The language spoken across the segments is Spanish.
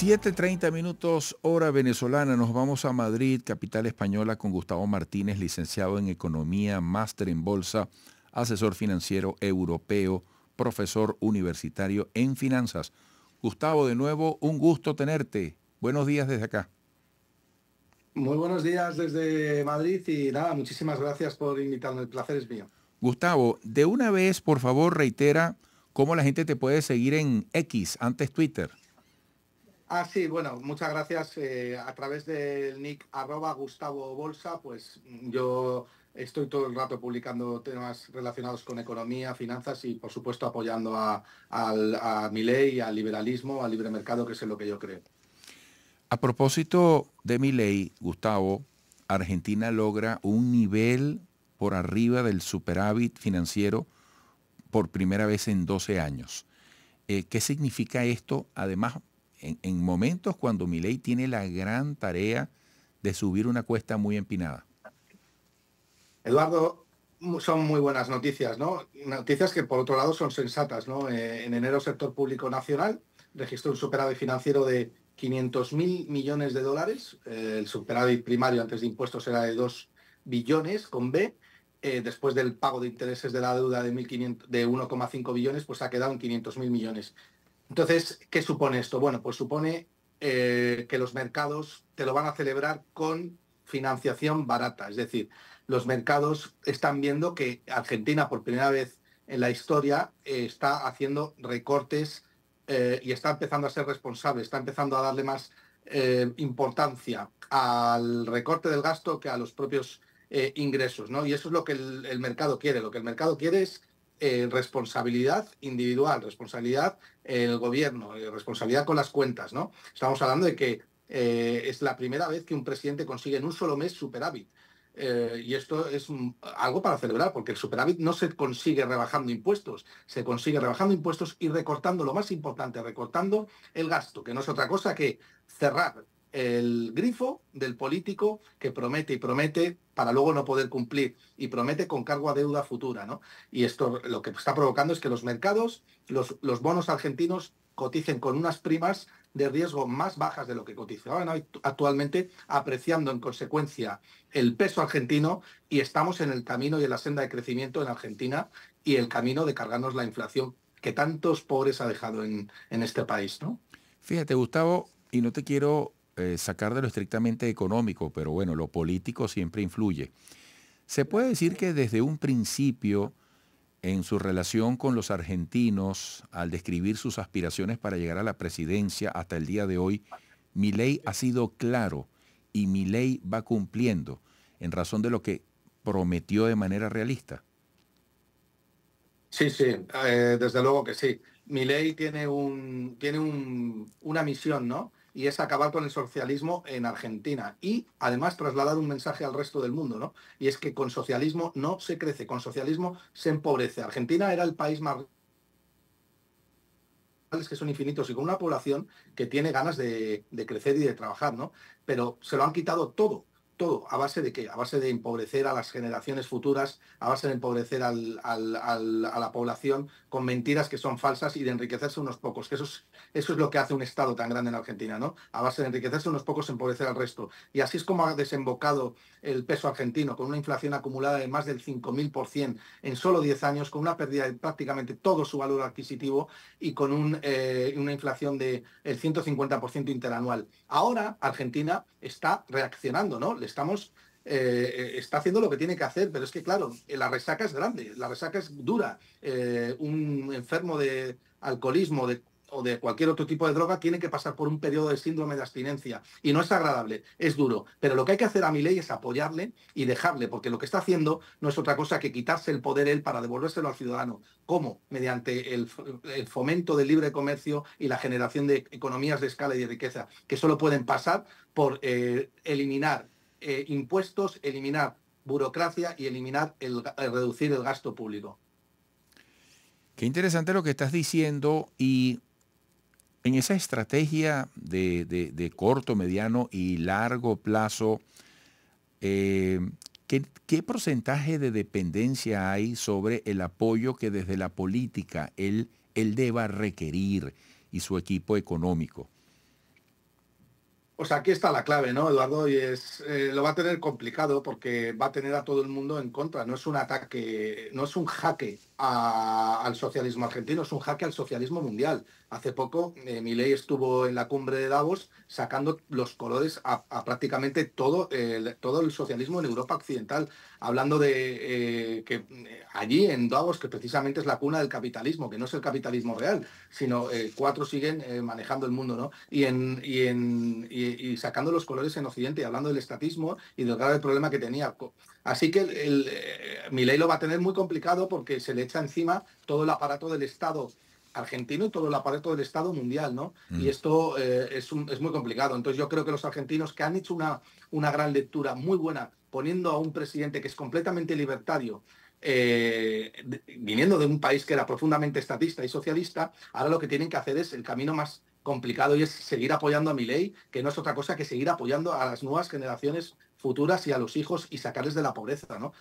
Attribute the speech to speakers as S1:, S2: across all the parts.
S1: 7.30 minutos hora venezolana, nos vamos a Madrid, capital española, con Gustavo Martínez, licenciado en Economía, máster en Bolsa, asesor financiero europeo, profesor universitario en Finanzas. Gustavo, de nuevo, un gusto tenerte. Buenos días desde acá.
S2: Muy buenos días desde Madrid y nada, muchísimas gracias por invitarme, el placer es mío.
S1: Gustavo, de una vez, por favor, reitera cómo la gente te puede seguir en X, antes Twitter.
S2: Ah, sí, bueno, muchas gracias. Eh, a través del nick Gustavo Bolsa, pues mm, yo estoy todo el rato publicando temas relacionados con economía, finanzas y, por supuesto, apoyando a, mi ley, al liberalismo, al libre mercado, que es lo que yo creo.
S1: A propósito de mi ley, Gustavo, Argentina logra un nivel por arriba del superávit financiero por primera vez en 12 años. Eh, ¿Qué significa esto? Además, en, momentos cuando mi ley tiene la gran tarea de subir una cuesta muy empinada.
S2: Eduardo, son muy buenas noticias, ¿no? Noticias que por otro lado son sensatas, ¿no? Eh, en enero sector público nacional registró un superávit financiero de 500.000 millones de dólares. Eh, el superávit primario antes de impuestos era de 2 billones con B. Eh, después del pago de intereses de la deuda de, de 1,5 billones, pues ha quedado en 500.000 millones. Entonces, ¿qué supone esto? Bueno, pues supone eh, que los mercados te lo van a celebrar con financiación barata. Es decir, los mercados están viendo que Argentina por primera vez en la historia eh, está haciendo recortes eh, y está empezando a ser responsable, está empezando a darle más importancia al recorte del gasto que a los propios ingresos. ¿no? Y eso es lo que el, el mercado quiere. Lo que el mercado quiere es eh, responsabilidad individual, responsabilidad eh, el gobierno, eh, responsabilidad con las cuentas, ¿no? Estamos hablando de que es la primera vez que un presidente consigue en un solo mes superávit. y esto es algo para celebrar, porque el superávit no se consigue rebajando impuestos, se consigue rebajando impuestos y recortando lo más importante, recortando el gasto, que no es otra cosa que cerrar el grifo del político que promete y promete para luego no poder cumplir y promete con cargo a deuda futura. ¿no? Y esto lo que está provocando es que los mercados, los, los bonos argentinos coticen con unas primas de riesgo más bajas de lo que cotizaban actualmente, apreciando en consecuencia el peso argentino y estamos en el camino y en la senda de crecimiento en Argentina y el camino de cargarnos la inflación que tantos pobres ha dejado en, en este país. ¿no?
S1: Fíjate, Gustavo, y no te quiero eh, sacar de lo estrictamente económico, pero bueno, lo político siempre influye. Se puede decir que desde un principio, en su relación con los argentinos, al describir sus aspiraciones para llegar a la presidencia hasta el día de hoy, mi ley ha sido claro y mi ley va cumpliendo en razón de lo que prometió de manera realista.
S2: Sí, sí, eh, desde luego que sí. mi tiene, un, tiene una misión, ¿no? y es acabar con el socialismo en Argentina y además trasladar un mensaje al resto del mundo, ¿no? Y es que con socialismo no se crece, con socialismo se empobrece. Argentina era el país más que son infinitos y con una población que tiene ganas de, de crecer y de trabajar, ¿no? Pero se lo han quitado todo todo. ¿A base de qué? A base de empobrecer a las generaciones futuras, a base de empobrecer a la población con mentiras que son falsas y de enriquecerse unos pocos, que eso es, eso es lo que hace un Estado tan grande en Argentina, ¿no? A base de enriquecerse unos pocos, empobrecer al resto. Y así es como ha desembocado el peso argentino, con una inflación acumulada de más del 5.000% en solo 10 años, con una pérdida de prácticamente todo su valor adquisitivo y con un, eh, una inflación del 150% interanual. Ahora Argentina está reaccionando, ¿no? estamos, eh, está haciendo lo que tiene que hacer, pero es que claro, la resaca es grande, la resaca es dura. Eh, un enfermo de alcoholismo o de cualquier otro tipo de droga tiene que pasar por un periodo de síndrome de abstinencia y no es agradable, es duro. Pero lo que hay que hacer a mi ley es apoyarle y dejarle, porque lo que está haciendo no es otra cosa que quitarse el poder él para devolvérselo al ciudadano. ¿Cómo? Mediante el, fomento del libre comercio y la generación de economías de escala y de riqueza, que solo pueden pasar por eh, eliminar eh, impuestos, eliminar burocracia y eliminar el, eh, reducir el gasto público.
S1: Qué interesante lo que estás diciendo y en esa estrategia de, corto, mediano y largo plazo, eh, ¿qué, porcentaje de dependencia hay sobre el apoyo que desde la política él deba requerir y su equipo económico?
S2: O sea, aquí está la clave, ¿no, Eduardo? Y es, eh, lo va a tener complicado porque va a tener a todo el mundo en contra. No es un ataque, no es un jaque al socialismo argentino, es un jaque al socialismo mundial. Hace poco, eh, Milei estuvo en la cumbre de Davos sacando los colores a, prácticamente todo el, socialismo en Europa Occidental, hablando de eh, que eh, allí en Davos, que precisamente es la cuna del capitalismo, que no es el capitalismo real, sino cuatro siguen manejando el mundo, ¿no? Y, sacando los colores en Occidente y hablando del estatismo y del grave problema que tenía. Así que Milei lo va a tener muy complicado porque se le echa encima todo el aparato del Estado argentino y todo el aparato del Estado mundial, ¿no? Y mm. esto eh, es, muy complicado. Entonces yo creo que los argentinos que han hecho una, una gran lectura muy buena, poniendo a un presidente que es completamente libertario, eh, viniendo de un país que era profundamente estatista y socialista, ahora lo que tienen que hacer es el camino más complicado y es seguir apoyando a mi ley, que no es otra cosa que seguir apoyando a las nuevas generaciones futuras y a los hijos y sacarles de la pobreza. ¿no?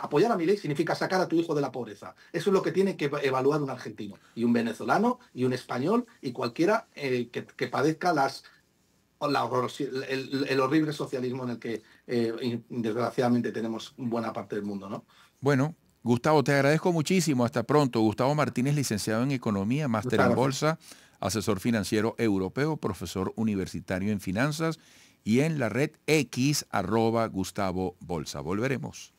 S2: apoyar a mi ley significa sacar a tu hijo de la pobreza. Eso es lo que tiene que evaluar un argentino y un venezolano y un español y cualquiera eh, que, padezca las, el, horrible socialismo en el que eh, desgraciadamente tenemos buena parte del mundo. ¿no?
S1: Bueno, Gustavo, te agradezco muchísimo. Hasta pronto. Gustavo Martínez, licenciado en Economía, máster en Bolsa, asesor financiero europeo, profesor universitario en finanzas y en la red x arroba Gustavo Bolsa. Volveremos.